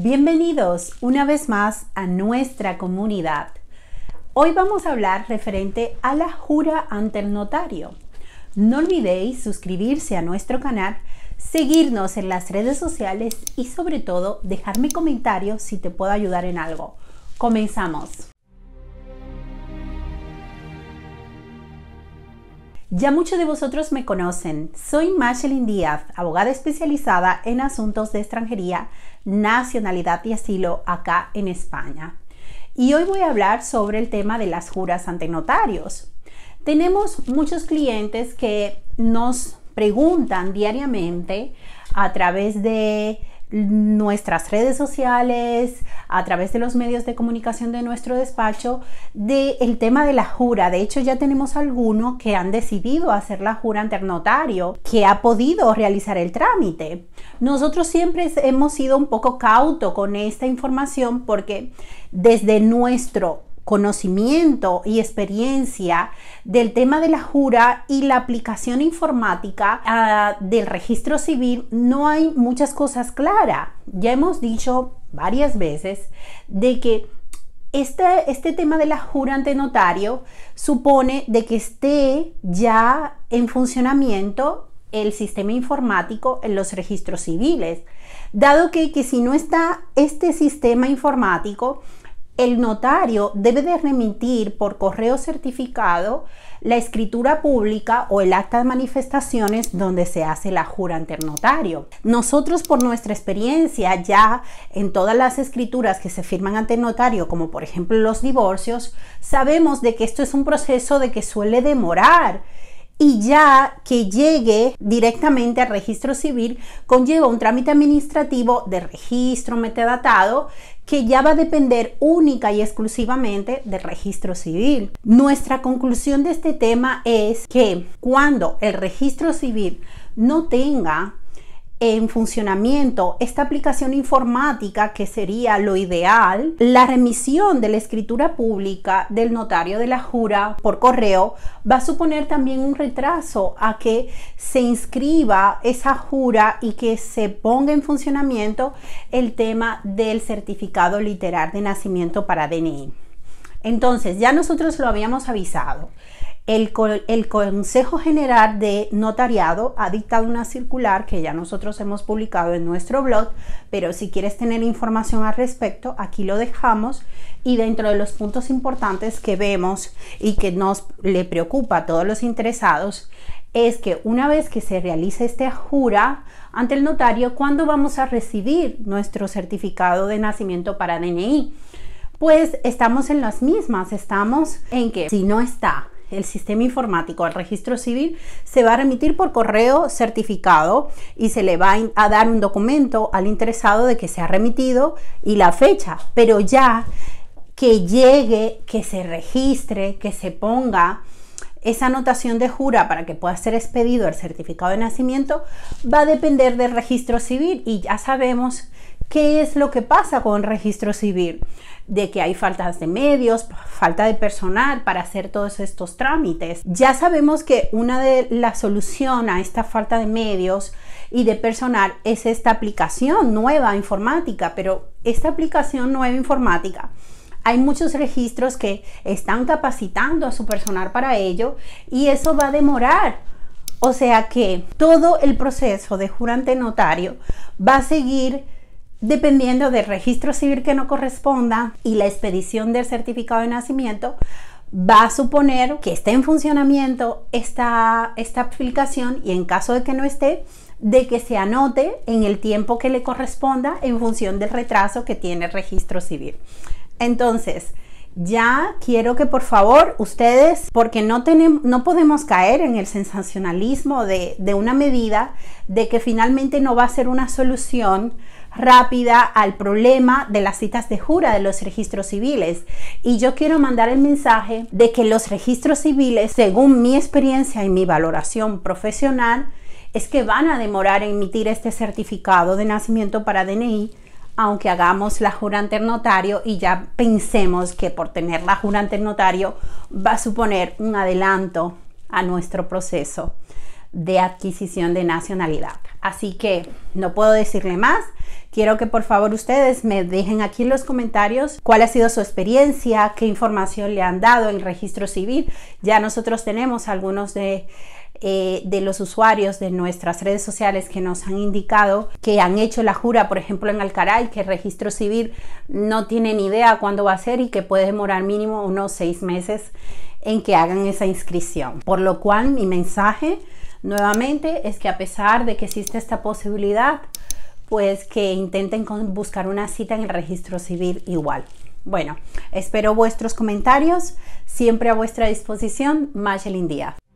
Bienvenidos una vez más a nuestra comunidad. Hoy vamos a hablar referente a la jura ante el notario. No olvidéis suscribirse a nuestro canal, seguirnos en las redes sociales y sobre todo dejarme comentarios si te puedo ayudar en algo. Comenzamos. Ya muchos de vosotros me conocen. Soy Machelin Díaz, abogada especializada en asuntos de extranjería, nacionalidad y asilo acá en España. Y hoy voy a hablar sobre el tema de las juras ante notarios. Tenemos muchos clientes que nos preguntan diariamente a través de nuestras redes sociales, a través de los medios de comunicación de nuestro despacho, del el tema de la jura. De hecho, ya tenemos algunos que han decidido hacer la jura ante notario, que ha podido realizar el trámite. Nosotros siempre hemos sido un poco cauto con esta información porque desde nuestro conocimiento y experiencia del tema de la jura y la aplicación informática ah, del registro civil, no hay muchas cosas claras. Ya hemos dicho varias veces de que este, este, tema de la jura ante notario supone de que esté ya en funcionamiento el sistema informático en los registros civiles, dado que, que si no está este sistema informático, el notario debe de remitir por correo certificado la escritura pública o el acta de manifestaciones donde se hace la jura ante el notario. Nosotros por nuestra experiencia ya en todas las escrituras que se firman ante el notario, como por ejemplo los divorcios, sabemos de que esto es un proceso de que suele demorar y ya que llegue directamente al registro civil conlleva un trámite administrativo de registro metadatado que ya va a depender única y exclusivamente del registro civil. Nuestra conclusión de este tema es que cuando el registro civil no tenga en funcionamiento esta aplicación informática que sería lo ideal, la remisión de la escritura pública del notario de la jura por correo va a suponer también un retraso a que se inscriba esa jura y que se ponga en funcionamiento el tema del certificado literal de nacimiento para DNI. Entonces, ya nosotros lo habíamos avisado. El, Consejo General de Notariado ha dictado una circular que ya nosotros hemos publicado en nuestro blog, pero si quieres tener información al respecto, aquí lo dejamos y dentro de los puntos importantes que vemos y que nos le preocupa a todos los interesados es que una vez que se realice este jura ante el notario, ¿cuándo vamos a recibir nuestro certificado de nacimiento para DNI? Pues estamos en las mismas, estamos en que si no está el sistema informático al registro civil, se va a remitir por correo certificado y se le va a dar un documento al interesado de que se ha remitido y la fecha, pero ya que llegue, que se registre, que se ponga esa anotación de jura para que pueda ser expedido el certificado de nacimiento va a depender del registro civil y ya sabemos ¿Qué es lo que pasa con registro civil? De que hay faltas de medios, falta de personal para hacer todos estos trámites. Ya sabemos que una de las soluciones a esta falta de medios y de personal es esta aplicación nueva informática, pero esta aplicación nueva informática hay muchos registros que están capacitando a su personal para ello y eso va a demorar. O sea que todo el proceso de jurante notario va a seguir dependiendo del registro civil que no corresponda y la expedición del certificado de nacimiento, va a suponer que esté en funcionamiento esta, aplicación y en caso de que no esté, de que se anote en el tiempo que le corresponda en función del retraso que tiene el registro civil. Entonces, ya quiero que por favor ustedes, porque no, podemos caer en el sensacionalismo de, de una medida de que finalmente no va a ser una solución rápida al problema de las citas de jura de los registros civiles. Y yo quiero mandar el mensaje de que los registros civiles, según mi experiencia y mi valoración profesional, es que van a demorar en emitir este certificado de nacimiento para DNI aunque hagamos la jura ante el notario y ya pensemos que por tener la jura ante el notario va a suponer un adelanto a nuestro proceso de adquisición de nacionalidad. Así que no puedo decirle más. Quiero que por favor ustedes me dejen aquí en los comentarios cuál ha sido su experiencia, qué información le han dado en registro civil. Ya nosotros tenemos algunos de eh, de los usuarios de nuestras redes sociales que nos han indicado que han hecho la jura, por ejemplo, en Alcaray, que el registro civil no tiene ni idea cuándo va a ser y que puede demorar mínimo unos seis meses en que hagan esa inscripción. Por lo cual, mi mensaje nuevamente es que a pesar de que existe esta posibilidad, pues que intenten buscar una cita en el registro civil igual. Bueno, espero vuestros comentarios, siempre a vuestra disposición, Machelin Díaz.